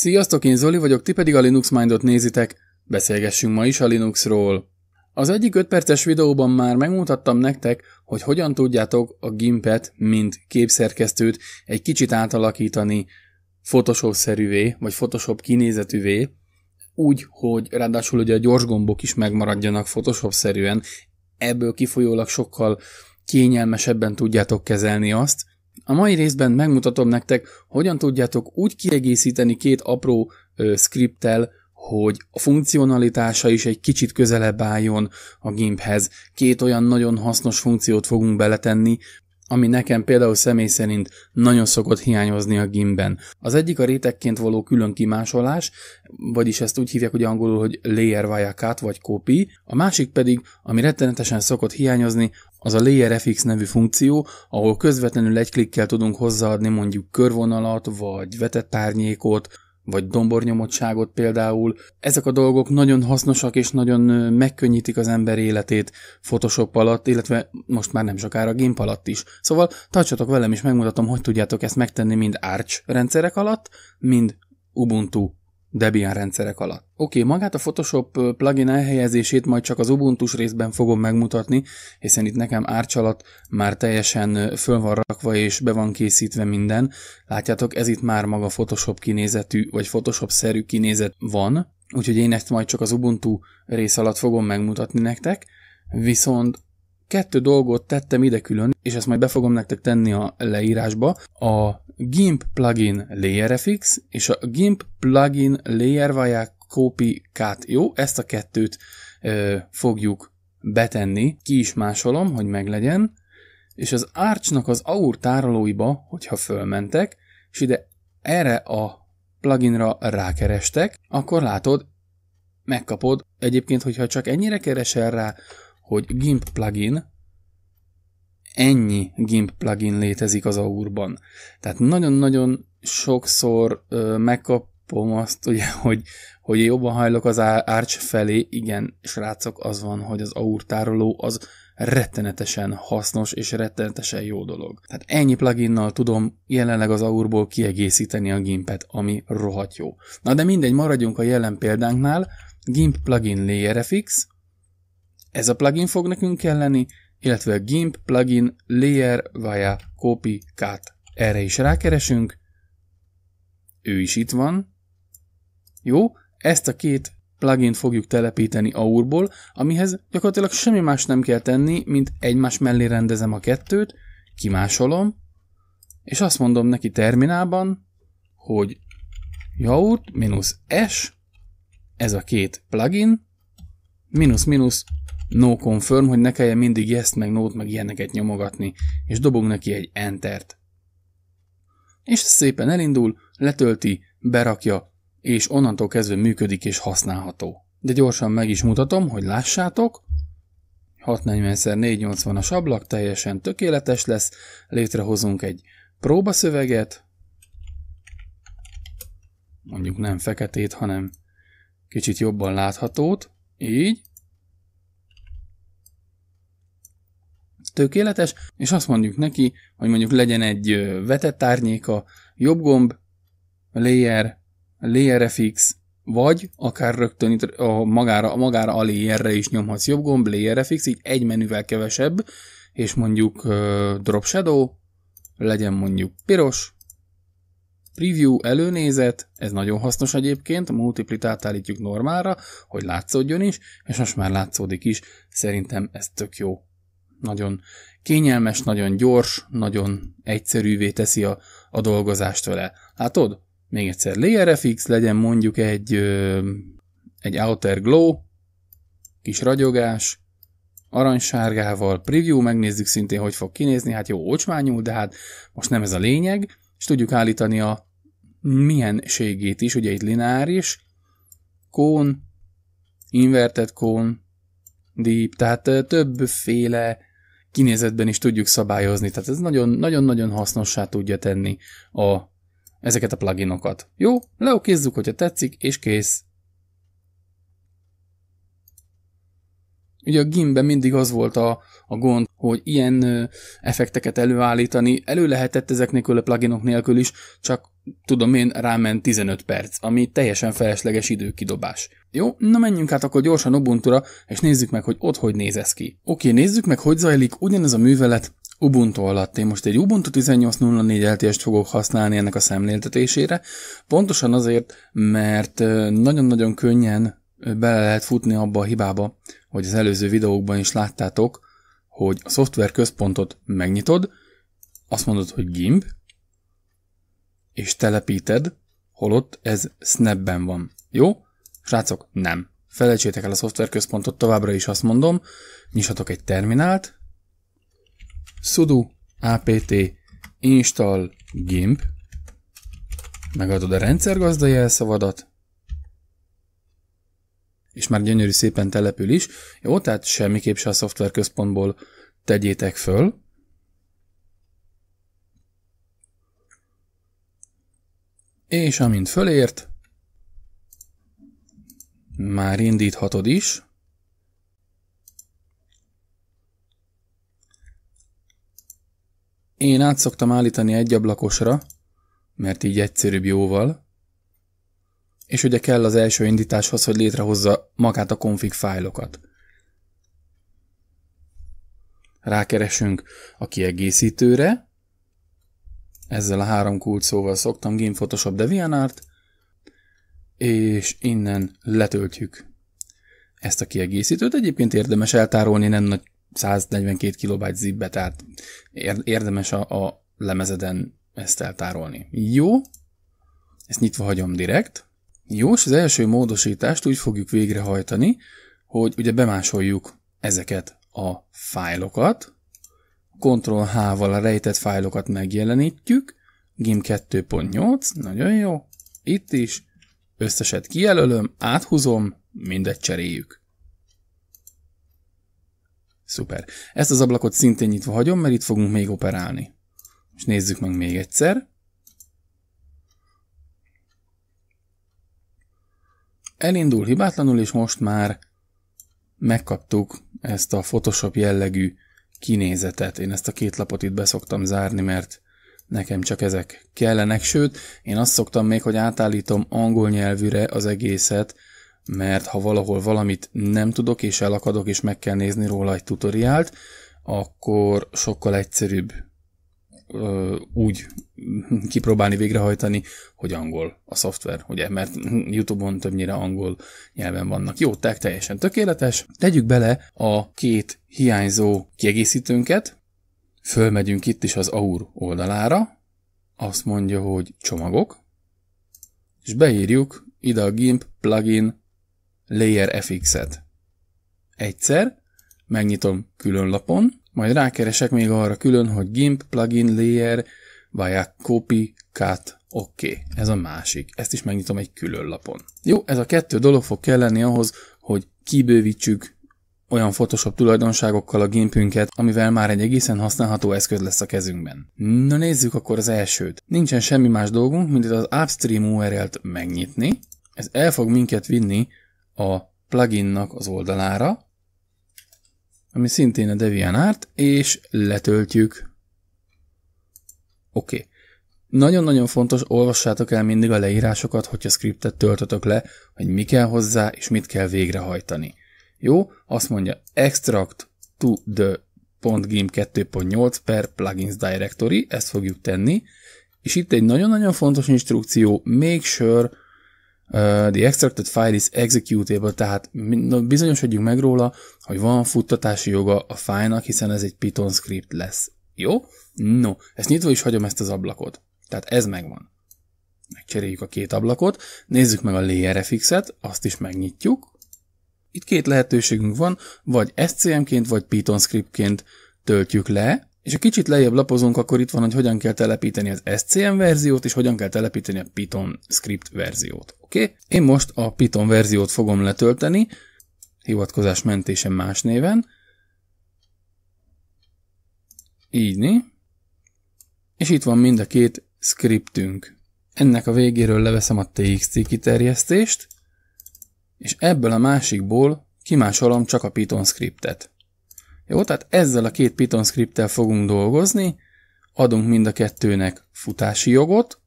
Sziasztok, én Zoli vagyok, ti pedig a Linux Mindot nézitek. Beszélgessünk ma is a Linuxról. Az egyik 5 perces videóban már megmutattam nektek, hogy hogyan tudjátok a Gimpet, mint képszerkesztőt egy kicsit átalakítani Photoshop-szerűvé, vagy Photoshop kinézetűvé, úgy, hogy ráadásul ugye a gyors gombok is megmaradjanak Photoshop-szerűen, ebből kifolyólag sokkal kényelmesebben tudjátok kezelni azt, a mai részben megmutatom nektek, hogyan tudjátok úgy kiegészíteni két apró ö, scripttel, hogy a funkcionalitása is egy kicsit közelebb álljon a gimphez. Két olyan nagyon hasznos funkciót fogunk beletenni, ami nekem például személy szerint nagyon szokott hiányozni a gimben. Az egyik a rétegként való külön kimásolás, vagyis ezt úgy hívják hogy angolul, hogy layer via cut vagy copy, a másik pedig, ami rettenetesen szokott hiányozni, az a LayerFX nevű funkció, ahol közvetlenül egy klikkel tudunk hozzáadni mondjuk körvonalat, vagy vetett árnyékot, vagy dombornyomottságot például. Ezek a dolgok nagyon hasznosak és nagyon megkönnyítik az ember életét Photoshop alatt, illetve most már nem sokára GIMP alatt is. Szóval tartsatok velem és megmutatom, hogy tudjátok ezt megtenni mind Arch rendszerek alatt, mind Ubuntu Debian rendszerek alatt. Oké, okay, magát a Photoshop plugin elhelyezését majd csak az ubuntu részben fogom megmutatni, hiszen itt nekem árcsalat már teljesen föl van rakva és be van készítve minden. Látjátok, ez itt már maga Photoshop kinézetű, vagy Photoshop-szerű kinézet van, úgyhogy én ezt majd csak az Ubuntu rész alatt fogom megmutatni nektek, viszont Kettő dolgot tettem ide külön, és ezt majd be fogom nektek tenni a leírásba. A GIMP plugin LayerFX és a GIMP plugin Copy Cut. Jó, ezt a kettőt ö, fogjuk betenni, ki is másolom, hogy meglegyen, és az Arch-nak az AUR tárolóiba, hogyha fölmentek, és ide erre a pluginra rákerestek, akkor látod, megkapod. Egyébként, hogyha csak ennyire keresel rá, hogy GIMP plugin, ennyi GIMP plugin létezik az aurban. Tehát nagyon-nagyon sokszor ö, megkapom azt, ugye, hogy, hogy jobban hajlok az árcs felé, igen, srácok, az van, hogy az AUR tároló az rettenetesen hasznos és rettenetesen jó dolog. Tehát ennyi pluginnal tudom jelenleg az AUR-ból kiegészíteni a gimpet, ami rohadt jó. Na de mindegy, maradjunk a jelen példánknál, GIMP plugin layer fix, ez a plugin fog nekünk kelleni, illetve a GIMP plugin layer via copy cut. Erre is rákeresünk. Ő is itt van. Jó, ezt a két plugin fogjuk telepíteni a ból amihez gyakorlatilag semmi más nem kell tenni, mint egymás mellé rendezem a kettőt, kimásolom, és azt mondom neki terminálban, hogy yaurt-s, ez a két plugin, minusz-minusz no confirm, hogy ne kelljen mindig yes meg nót meg ilyeneket nyomogatni, és dobunk neki egy entert. És szépen elindul, letölti, berakja, és onnantól kezdve működik és használható. De gyorsan meg is mutatom, hogy lássátok, 640x480-as ablak teljesen tökéletes lesz, létrehozunk egy próbaszöveget, mondjuk nem feketét, hanem kicsit jobban láthatót, így, tökéletes, és azt mondjuk neki, hogy mondjuk legyen egy vetett árnyéka, jobb gomb, layer, layer FX, vagy akár rögtön itt a magára, a magára a layerre is nyomhatsz jobb gomb, layer FX, így egy menüvel kevesebb, és mondjuk uh, drop shadow, legyen mondjuk piros, preview előnézet, ez nagyon hasznos egyébként, a multiplitát állítjuk normálra, hogy látszódjon is, és most már látszódik is, szerintem ez tök jó nagyon kényelmes, nagyon gyors, nagyon egyszerűvé teszi a, a dolgozást vele. Látod? Még egyszer layer legyen mondjuk egy, ö, egy outer glow, kis ragyogás, aranysárgával, preview, megnézzük szintén, hogy fog kinézni, hát jó, ocsmányul, de hát most nem ez a lényeg, és tudjuk állítani a milyenségét is, ugye itt lineáris, kón, inverted kón, deep, tehát többféle kinézetben is tudjuk szabályozni, tehát ez nagyon-nagyon hasznossá tudja tenni a, ezeket a pluginokat. Jó, leokézzük, hogyha tetszik, és kész. Ugye a gimben mindig az volt a, a gond, hogy ilyen ö, effekteket előállítani, elő lehetett ezek nélkül a pluginok nélkül is, csak tudom én, ráment 15 perc, ami teljesen felesleges időkidobás. Jó, na menjünk át akkor gyorsan Ubuntu-ra, és nézzük meg, hogy ott hogy néz ez ki. Oké, nézzük meg, hogy zajlik ugyanez a művelet Ubuntu alatt. Én most egy Ubuntu 18.04 LTS-t fogok használni ennek a szemléltetésére, pontosan azért, mert nagyon-nagyon könnyen bele lehet futni abba a hibába, hogy az előző videókban is láttátok, hogy a szoftver központot megnyitod, azt mondod, hogy GIMP, és telepíted, holott ez snap van. Jó? Srácok, nem. Felejtsétek el a szoftverközpontot, továbbra is azt mondom, nyissatok egy terminált, sudo apt install gimp, megadod a rendszergazda jelszavadat, és már gyönyörű szépen települ is. Jó, tehát semmiképp se a szoftverközpontból tegyétek föl. És amint fölért, már indíthatod is. Én át szoktam állítani egy ablakosra, mert így egyszerűbb jóval. És ugye kell az első indításhoz, hogy létrehozza magát a config fájlokat. Rákeresünk a kiegészítőre. Ezzel a három kulcsszóval szoktam Game Photoshop DeviantArt, és innen letöltjük ezt a kiegészítőt. Egyébként érdemes eltárolni, nem nagy 142 KB zipbe, tehát érdemes a, a lemezeden ezt eltárolni. Jó, ezt nyitva hagyom direkt. Jó, és az első módosítást úgy fogjuk végrehajtani, hogy ugye bemásoljuk ezeket a fájlokat, Ctrl-H-val a rejtett fájlokat megjelenítjük, gim 2.8, nagyon jó, itt is, Összeset kijelölöm, áthúzom, mindet cseréljük. Szuper. Ezt az ablakot szintén nyitva hagyom, mert itt fogunk még operálni. És nézzük meg még egyszer. Elindul hibátlanul, és most már megkaptuk ezt a Photoshop jellegű kinézetet. Én ezt a két lapot itt beszoktam zárni, mert Nekem csak ezek kellenek, sőt, én azt szoktam még, hogy átállítom angol nyelvűre az egészet, mert ha valahol valamit nem tudok és elakadok és meg kell nézni róla egy tutoriált, akkor sokkal egyszerűbb ö, úgy kipróbálni, végrehajtani, hogy angol a szoftver, ugye, mert YouTube-on többnyire angol nyelven vannak. Jó, tehát teljesen tökéletes. Tegyük bele a két hiányzó kiegészítőnket, Fölmegyünk itt is az AUR oldalára, azt mondja, hogy csomagok, és beírjuk ide a GIMP plugin Layer FX-et. Egyszer, megnyitom külön lapon, majd rákeresek még arra külön, hogy GIMP plugin layer via copy cut Oké, okay, ez a másik. Ezt is megnyitom egy külön lapon. Jó, ez a kettő dolog fog kelleni ahhoz, hogy kibővítsük olyan Photoshop tulajdonságokkal a gémpünket, amivel már egy egészen használható eszköz lesz a kezünkben. Na nézzük akkor az elsőt. Nincsen semmi más dolgunk, mint az Upstream URL-t megnyitni. Ez el fog minket vinni a pluginnak az oldalára, ami szintén a DeviantArt, és letöltjük. Oké. Okay. Nagyon-nagyon fontos, olvassátok el mindig a leírásokat, hogyha scriptet töltötök le, hogy mi kell hozzá és mit kell végrehajtani. Jó, azt mondja extract to the .gim 2.8 per plugins directory, ezt fogjuk tenni, és itt egy nagyon-nagyon fontos instrukció, make sure uh, the extracted file is executable, tehát bizonyosodjunk meg róla, hogy van futtatási joga a fájnak, hiszen ez egy Python script lesz. Jó? No, ezt nyitva is hagyom ezt az ablakot. Tehát ez megvan. Megcseréljük a két ablakot, nézzük meg a layer fixet, azt is megnyitjuk, itt két lehetőségünk van, vagy SCM-ként, vagy Python scriptként töltjük le, és ha kicsit lejjebb lapozunk, akkor itt van, hogy hogyan kell telepíteni az SCM verziót, és hogyan kell telepíteni a Python script verziót. Oké? Okay? Én most a Python verziót fogom letölteni, hivatkozás mentése más néven. Így És itt van mind a két scriptünk. Ennek a végéről leveszem a TXT kiterjesztést, és ebből a másikból kimásolom csak a Python scriptet. Jó, tehát ezzel a két Python scripttel fogunk dolgozni, adunk mind a kettőnek futási jogot,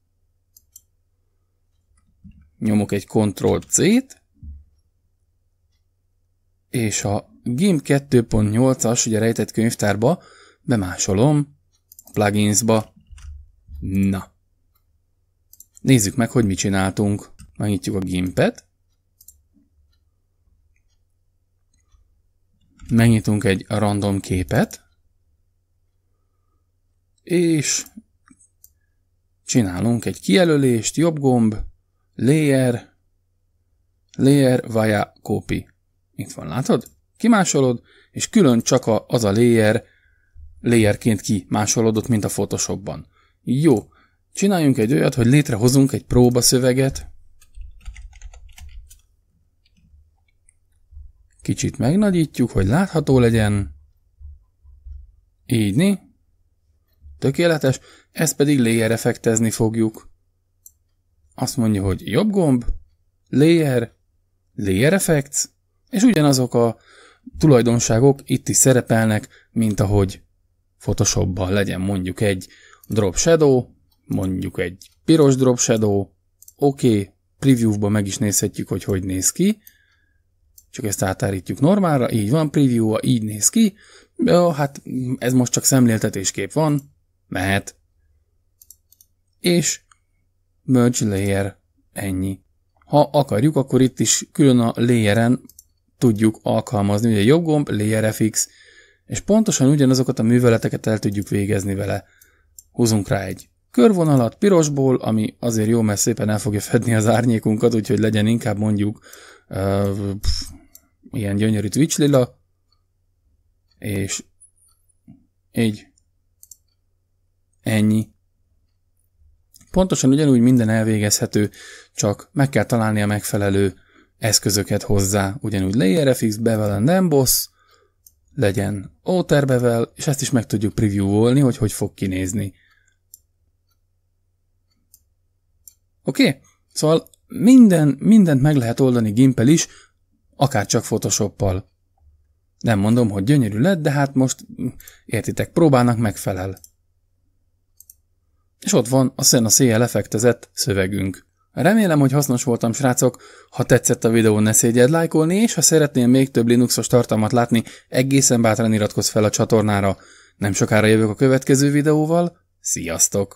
nyomok egy Ctrl-C-t, és a GIMP 2.8-as, ugye rejtett könyvtárba, bemásolom a pluginsba. Na. Nézzük meg, hogy mit csináltunk. Megnyitjuk a GIMP-et. megnyitunk egy random képet, és csinálunk egy kijelölést, jobb gomb, layer, layer via copy. Itt van, látod? Kimásolod, és külön csak az a layer layerként kimásolódott, mint a Photoshopban. Jó, csináljunk egy olyat, hogy létrehozunk egy próbaszöveget, Kicsit megnagyítjuk, hogy látható legyen. Így, né? Tökéletes, ezt pedig léjere fektezni fogjuk. Azt mondja, hogy jobb gomb, layer, layer effects, és ugyanazok a tulajdonságok itt is szerepelnek, mint ahogy Photoshopban legyen mondjuk egy drop shadow, mondjuk egy piros drop shadow, oké, okay, preview-ba meg is nézhetjük, hogy hogy néz ki, csak ezt átállítjuk normálra, így van, preview-a így néz ki, Jó, hát ez most csak szemléltetéskép van, mehet. És merge layer, ennyi. Ha akarjuk, akkor itt is külön a layeren tudjuk alkalmazni, ugye jobb gomb, layer fix, és pontosan ugyanazokat a műveleteket el tudjuk végezni vele. Húzunk rá egy körvonalat pirosból, ami azért jó, mert szépen el fogja fedni az árnyékunkat, úgyhogy legyen inkább mondjuk uh, ilyen gyönyörű Twitch lila, és így ennyi. Pontosan ugyanúgy minden elvégezhető, csak meg kell találni a megfelelő eszközöket hozzá, ugyanúgy layer fix, bevel nem boss, legyen outer bevel, és ezt is meg tudjuk previewolni, hogy hogy fog kinézni. Oké? Okay? Szóval minden, mindent meg lehet oldani gimpel is, akár csak Photoshoppal. Nem mondom, hogy gyönyörű lett, de hát most, mm, értitek, próbálnak megfelel. És ott van a szén a széje szövegünk. Remélem, hogy hasznos voltam, srácok. Ha tetszett a videó, ne szégyed lájkolni, és ha szeretnél még több Linuxos tartalmat látni, egészen bátran iratkozz fel a csatornára. Nem sokára jövök a következő videóval. Sziasztok!